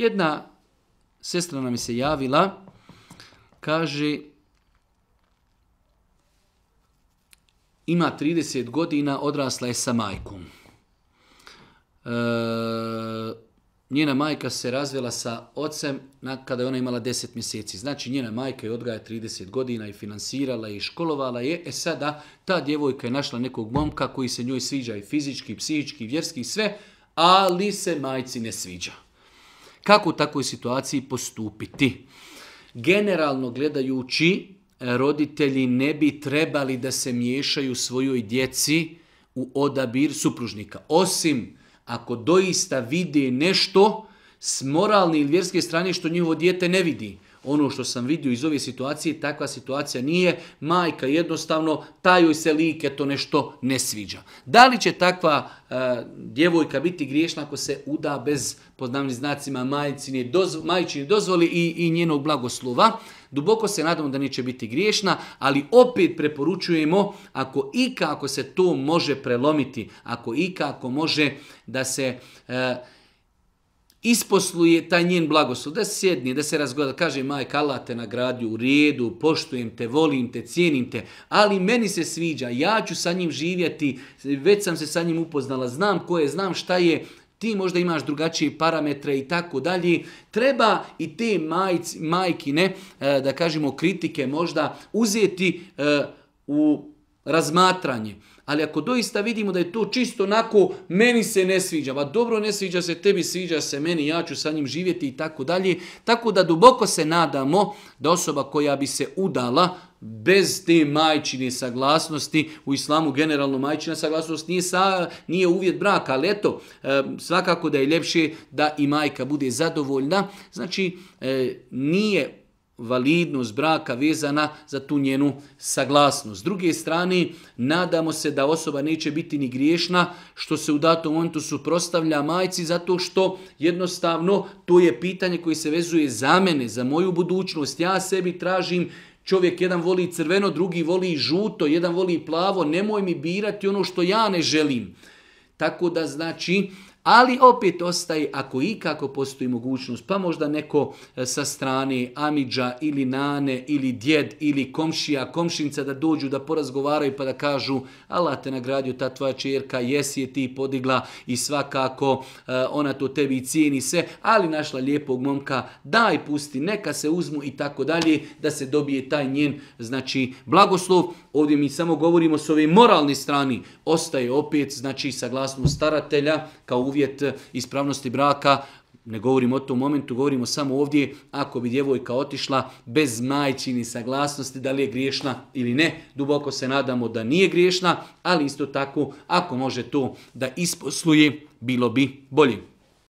Jedna sestra nam se javila, kaže, ima 30 godina, odrasla je sa majkom. E, njena majka se razvela sa ocem kada je ona imala 10 mjeseci. Znači njena majka je odgaja 30 godina i finansirala je i školovala je. E sada ta djevojka je našla nekog momka koji se njoj sviđa i fizički, i psihički, i vjerski, i sve, ali se majci ne sviđa. Kako u takvoj situaciji postupiti? Generalno gledajući, roditelji ne bi trebali da se miješaju svojoj djeci u odabir supružnika. Osim ako doista vide nešto s moralne ili vjerske strane što njihovo dijete ne vidi ono što sam vidio iz ove situacije, takva situacija nije. Majka jednostavno, tajoj se like to nešto ne sviđa. Da li će takva e, djevojka biti griješna ako se uda bez, pod znacima, majčini dozvo, dozvoli i, i njenog blagoslova? Duboko se nadamo da neće biti griješna, ali opet preporučujemo ako i kako se to može prelomiti, ako i kako može da se... E, isposluje taj njen blagoslov, da sjedni, da se razgleda, kaže majka, Allah te nagradi u redu, poštujem te, volim te, cijenim te, ali meni se sviđa, ja ću sa njim živjeti, već sam se sa njim upoznala, znam ko je, znam šta je, ti možda imaš drugačije parametre i tako dalje. Treba i te majci, majkine, eh, da kažemo kritike možda uzeti eh, u razmatranje. Ali ako doista vidimo da je to čisto onako, meni se ne sviđa, pa dobro ne sviđa se tebi, sviđa se meni, ja ću sa njim živjeti i tako dalje. Tako da duboko se nadamo da osoba koja bi se udala bez te majčine saglasnosti, u islamu generalno majčina saglasnost nije, nije uvjet braka, ali eto, e, svakako da je ljepše da i majka bude zadovoljna. Znači, e, nije validnost braka vezana za tu njenu saglasnost. S druge strane, nadamo se da osoba neće biti ni griješna što se u datom momentu suprostavlja majci zato što jednostavno to je pitanje koje se vezuje za mene, za moju budućnost. Ja sebi tražim Čovjek jedan voli crveno, drugi voli žuto, jedan voli plavo, nemoj mi birati ono što ja ne želim. Tako da znači ali opet ostaje, ako ikako postoji mogućnost, pa možda neko e, sa strane Amidža ili Nane ili djed ili komšija, komšinca da dođu da porazgovaraju pa da kažu Allah te nagradio, ta tvoja čerka, jesi je ti podigla i svakako e, ona to tebi cijeni se, ali našla lijepog momka, daj pusti, neka se uzmu i tako dalje, da se dobije taj njen, znači, blagoslov. Ovdje mi samo govorimo s ove moralne strani, ostaje opet, znači, saglasno staratelja kao uvjet e, ispravnosti braka, ne govorimo o tom momentu, govorimo samo ovdje ako bi djevojka otišla bez majčini saglasnosti da li je griješna ili ne. Duboko se nadamo da nije griješna, ali isto tako ako može to da isposluje, bilo bi bolje.